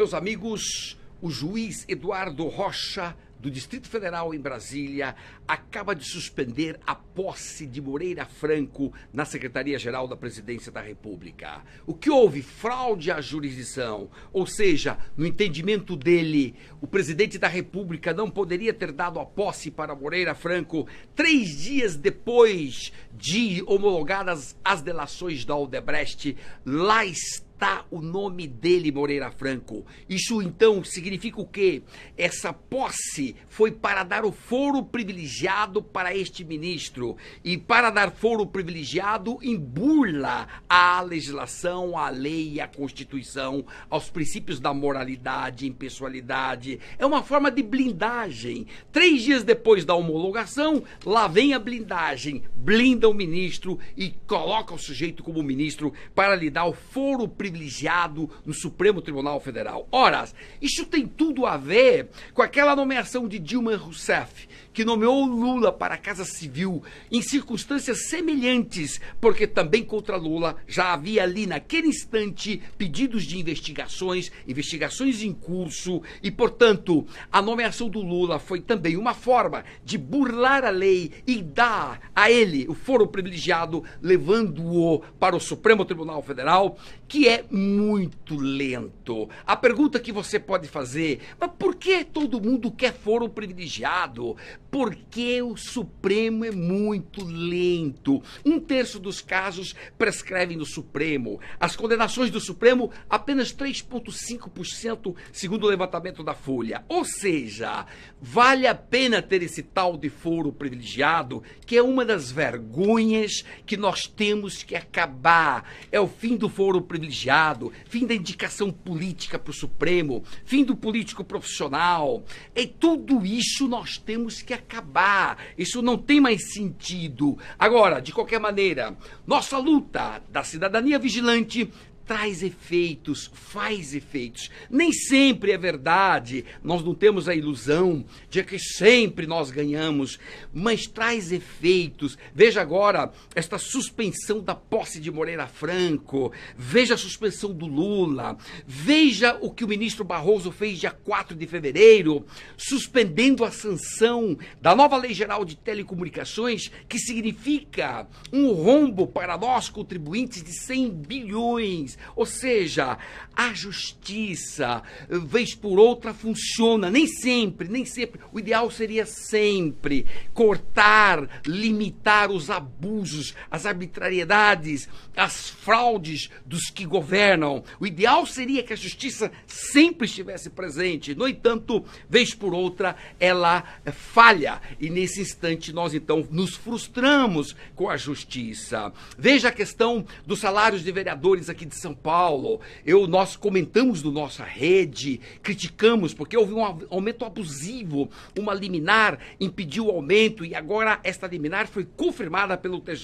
Meus amigos, o juiz Eduardo Rocha do Distrito Federal em Brasília acaba de suspender a posse de Moreira Franco na Secretaria-Geral da Presidência da República. O que houve? Fraude à jurisdição. Ou seja, no entendimento dele, o presidente da República não poderia ter dado a posse para Moreira Franco três dias depois de homologadas as delações da Odebrecht. Lá está o nome dele, Moreira Franco. Isso então significa o quê? Essa posse foi para dar o foro privilegiado para este ministro e para dar foro privilegiado em burla à legislação, à lei, à Constituição, aos princípios da moralidade, impessoalidade. É uma forma de blindagem. Três dias depois da homologação, lá vem a blindagem. Blinda o ministro e coloca o sujeito como ministro para lhe dar o foro privilegiado no Supremo Tribunal Federal. Ora, isso tem tudo a ver com aquela nomeação de Dilma Rousseff, que nomeou Lula para a Casa Civil em circunstâncias semelhantes, porque também contra Lula já havia ali naquele instante pedidos de investigações, investigações em curso, e portanto, a nomeação do Lula foi também uma forma de burlar a lei e dar a ele o foro privilegiado, levando-o para o Supremo Tribunal Federal que é muito lento. A pergunta que você pode fazer, mas por que todo mundo quer foro privilegiado? Porque o Supremo é muito lento. Um terço dos casos prescrevem no Supremo. As condenações do Supremo, apenas 3,5%, segundo o levantamento da Folha. Ou seja, vale a pena ter esse tal de foro privilegiado, que é uma das vergonhas que nós temos que acabar. É o fim do foro privilegiado privilegiado, fim da indicação política para o Supremo, fim do político profissional. E é tudo isso nós temos que acabar. Isso não tem mais sentido. Agora, de qualquer maneira, nossa luta da cidadania vigilante traz efeitos, faz efeitos. Nem sempre é verdade, nós não temos a ilusão de que sempre nós ganhamos, mas traz efeitos. Veja agora esta suspensão da posse de Moreira Franco, veja a suspensão do Lula, veja o que o ministro Barroso fez dia 4 de fevereiro, suspendendo a sanção da nova Lei Geral de Telecomunicações, que significa um rombo para nós contribuintes de 100 bilhões. Ou seja, a justiça, vez por outra, funciona. Nem sempre, nem sempre. O ideal seria sempre cortar, limitar os abusos, as arbitrariedades, as fraudes dos que governam. O ideal seria que a justiça sempre estivesse presente. No entanto, vez por outra, ela eh, falha. E nesse instante, nós então nos frustramos com a justiça. Veja a questão dos salários de vereadores aqui de são Paulo, eu nós comentamos do nossa rede, criticamos porque houve um aumento abusivo, uma liminar impediu o aumento e agora esta liminar foi confirmada pelo TJ.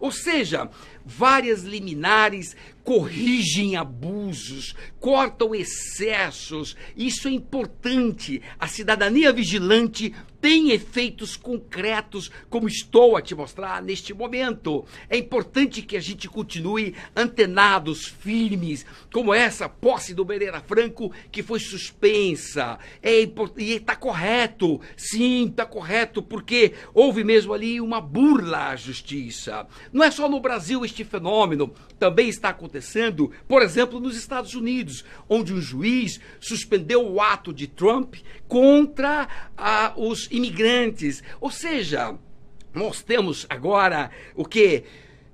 Ou seja, várias liminares corrigem abusos, cortam excessos. Isso é importante. A cidadania vigilante tem efeitos concretos, como estou a te mostrar neste momento. É importante que a gente continue antenados, firmes, como essa posse do Bereira Franco que foi suspensa. É E está correto, sim, está correto, porque houve mesmo ali uma burla à justiça. Não é só no Brasil este fenômeno, também está acontecendo acontecendo, por exemplo, nos Estados Unidos, onde um juiz suspendeu o ato de Trump contra os imigrantes. Ou seja, nós temos agora o que?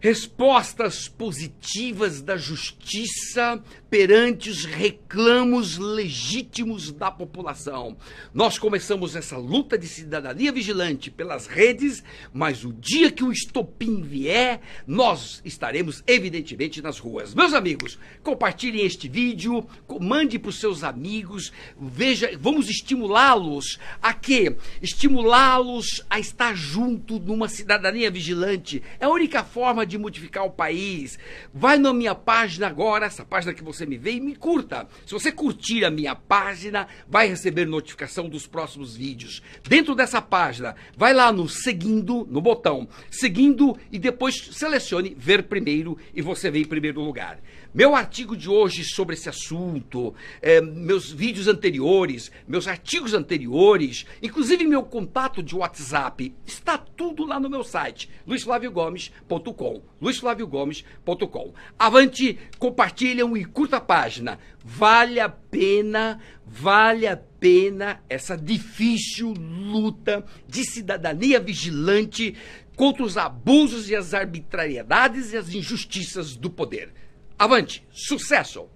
Respostas positivas da justiça perante os reclamos legítimos da população. Nós começamos essa luta de cidadania vigilante pelas redes, mas o dia que o estopim vier, nós estaremos evidentemente nas ruas. Meus amigos, compartilhem este vídeo, mande para os seus amigos, veja, vamos estimulá-los a quê? Estimulá-los a estar junto numa cidadania vigilante. É a única forma de modificar o país. Vai na minha página agora, essa página que você me vê e me curta. Se você curtir a minha página, vai receber notificação dos próximos vídeos. Dentro dessa página, vai lá no seguindo, no botão seguindo e depois selecione ver primeiro e você vem em primeiro lugar. Meu artigo de hoje sobre esse assunto, é, meus vídeos anteriores, meus artigos anteriores, inclusive meu contato de WhatsApp, está tudo lá no meu site, luisflaviogomes.com, luisflaviogomes.com. Avante, compartilham e curtam curta página. Vale a pena, vale a pena essa difícil luta de cidadania vigilante contra os abusos e as arbitrariedades e as injustiças do poder. Avante, sucesso!